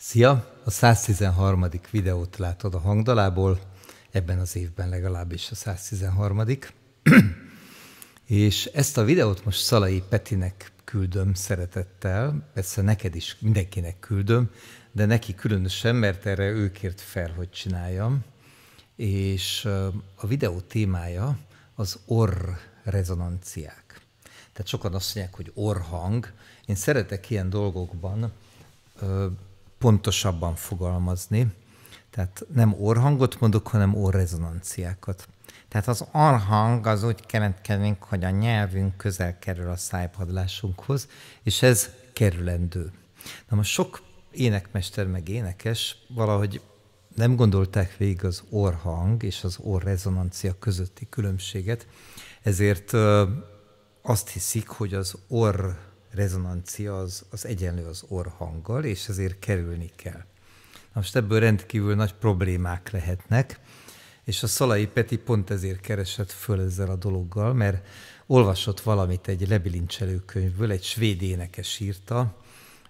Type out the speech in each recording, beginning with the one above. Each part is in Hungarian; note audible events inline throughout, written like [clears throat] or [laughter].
Szia! A 113. videót látod a hangdalából, ebben az évben legalábbis a 113. [clears throat] és ezt a videót most Szalai Petinek küldöm szeretettel, persze neked is, mindenkinek küldöm, de neki különösen, mert erre ő kért fel, hogy csináljam. És a videó témája az orr rezonanciák. Tehát sokan azt mondják, hogy orrhang. Én szeretek ilyen dolgokban pontosabban fogalmazni. Tehát nem orhangot mondok, hanem orrezonanciákat. Tehát az arhang az úgy keletkezik, hogy a nyelvünk közel kerül a szájpadlásunkhoz, és ez kerülendő. Na most sok énekmester meg énekes valahogy nem gondolták végig az orhang és az orrezonancia közötti különbséget, ezért azt hiszik, hogy az orr rezonancia az, az egyenlő az orhanggal, és ezért kerülni kell. Na most ebből rendkívül nagy problémák lehetnek, és a Szalai Peti pont ezért keresett föl ezzel a dologgal, mert olvasott valamit egy lebilincselő könyvből, egy svéd énekes írta,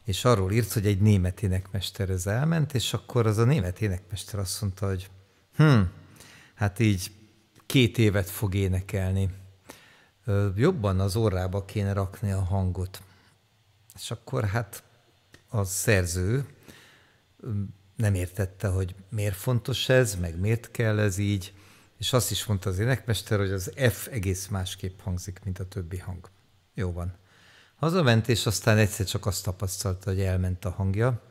és arról írt, hogy egy német énekmester ez elment, és akkor az a német énekmester azt mondta, hogy hm, hát így két évet fog énekelni jobban az orrába kéne rakni a hangot. És akkor hát a szerző nem értette, hogy miért fontos ez, meg miért kell ez így, és azt is mondta az énekmester, hogy az F egész másképp hangzik, mint a többi hang. Jó van. Hazament, és aztán egyszer csak azt tapasztalta, hogy elment a hangja,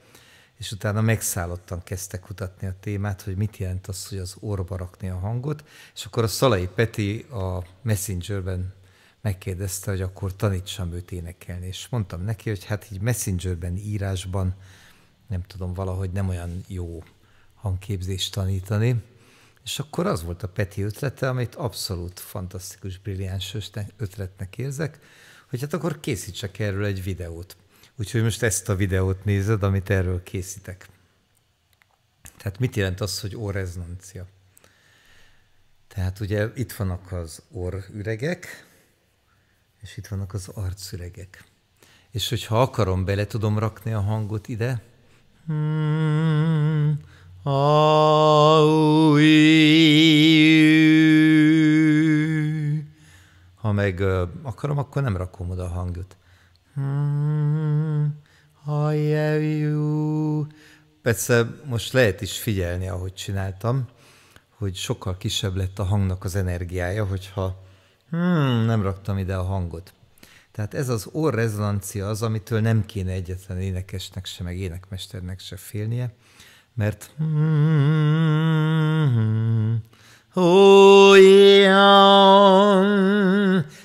és utána megszállottan kezdtek kutatni a témát, hogy mit jelent az, hogy az orba rakni a hangot, és akkor a Szalai Peti a Messengerben megkérdezte, hogy akkor tanítsam őt énekelni, és mondtam neki, hogy hát így messengerben, írásban, nem tudom, valahogy nem olyan jó hangképzést tanítani, és akkor az volt a Peti ötlete, amit abszolút fantasztikus, brilliáns ötletnek érzek, hogy hát akkor készítsek erről egy videót. Úgyhogy most ezt a videót nézed, amit erről készítek. Tehát mit jelent az, hogy orrezonancia? Tehát ugye itt vannak az üregek, és itt vannak az arcüregek. És hogyha akarom, bele tudom rakni a hangot ide. Hmm, ha meg akarom, akkor nem rakom oda a hangot. Hmm, Persze most lehet is figyelni, ahogy csináltam, hogy sokkal kisebb lett a hangnak az energiája, hogyha Hmm, nem raktam ide a hangot. Tehát ez az orrezonancia az, amitől nem kéne egyetlen énekesnek se, meg énekmesternek se félnie, mert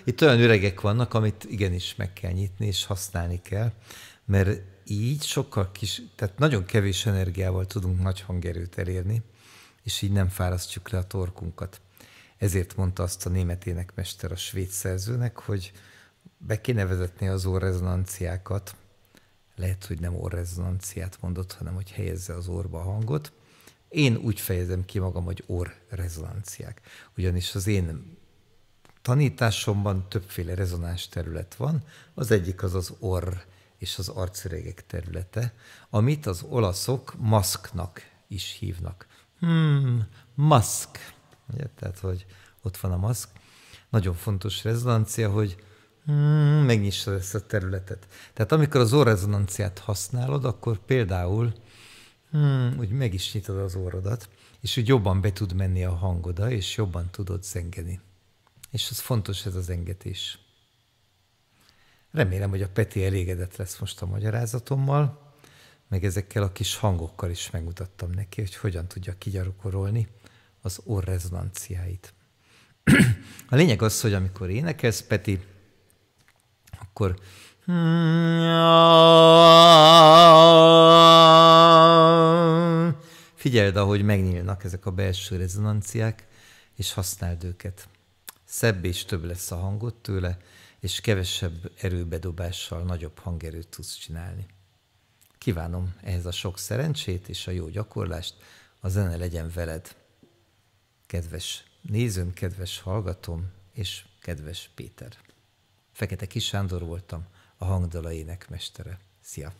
itt olyan üregek vannak, amit igenis meg kell nyitni és használni kell, mert így sokkal kis, tehát nagyon kevés energiával tudunk nagy hangerőt elérni, és így nem fárasztjuk le a torkunkat. Ezért mondta azt a német énekmester a svéd szerzőnek, hogy be kéne vezetni az orrezonanciákat, lehet, hogy nem orrezonanciát mondott, hanem hogy helyezze az orba a hangot. Én úgy fejezem ki magam, hogy orrezonanciák. Ugyanis az én tanításomban többféle rezonáns terület van. Az egyik az az orr és az arcüregek területe, amit az olaszok maszknak is hívnak. Hmm, maszk. Ugye? Tehát, hogy ott van a maszk. Nagyon fontos rezonancia, hogy hmm, megnyissa ezt a területet. Tehát amikor az orrezonanciát használod, akkor például hmm, úgy meg is nyitod az orrodat, és úgy jobban be tud menni a hangoda, és jobban tudod zengeni. És az fontos ez az engetés. Remélem, hogy a Peti elégedett lesz most a magyarázatommal, meg ezekkel a kis hangokkal is megmutattam neki, hogy hogyan tudja kigyarukorolni az orrezonanciáit. [clears throat] A lényeg az, hogy amikor énekelsz, Peti, akkor figyeld, ahogy megnyílnak ezek a belső rezonanciák, és használd őket. Szebb és több lesz a hangod tőle, és kevesebb erőbedobással nagyobb hangerőt tudsz csinálni. Kívánom ehhez a sok szerencsét és a jó gyakorlást, a zene legyen veled! kedves nézőm, kedves hallgatom és kedves Péter. Fekete Kis Sándor voltam, a hangdala mestere. Szia!